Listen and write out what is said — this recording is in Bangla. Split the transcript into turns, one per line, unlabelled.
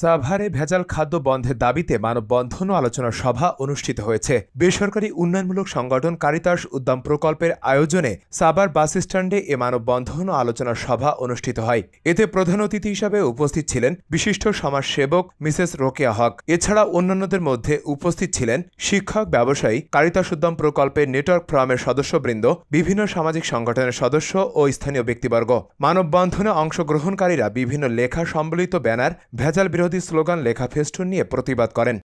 সাভারে ভেজাল খাদ্য বন্ধের দাবিতে মানববন্ধন ও আলোচনা সভা অনুষ্ঠিত হয়েছে বেসরকারি উন্নয়নমূলক সংগঠন কারিতাস উদ্যম প্রকল্পের আয়োজনে সাভার বাস স্ট্যান্ডে এ মানববন্ধন ও আলোচনা সভা অনুষ্ঠিত হয় এতে প্রধান অতিথি হিসাবে উপস্থিত ছিলেন বিশিষ্ট সমাজসেবক মিসেস রোকেয়া হক এছাড়া অন্যান্যদের মধ্যে উপস্থিত ছিলেন শিক্ষক ব্যবসায়ী কারিতাস উদ্যম প্রকল্পের নেটওয়ার্ক ফ্রামের সদস্যবৃন্দ বিভিন্ন সামাজিক সংগঠনের সদস্য ও স্থানীয় ব্যক্তিবর্গ মানববন্ধনে অংশগ্রহণকারীরা বিভিন্ন লেখা সম্বলিত ব্যানার ভেজাল বিরোধী বিরোধী স্লোগান লেখা ফেস্টুন নিয়ে প্রতিবাদ করেন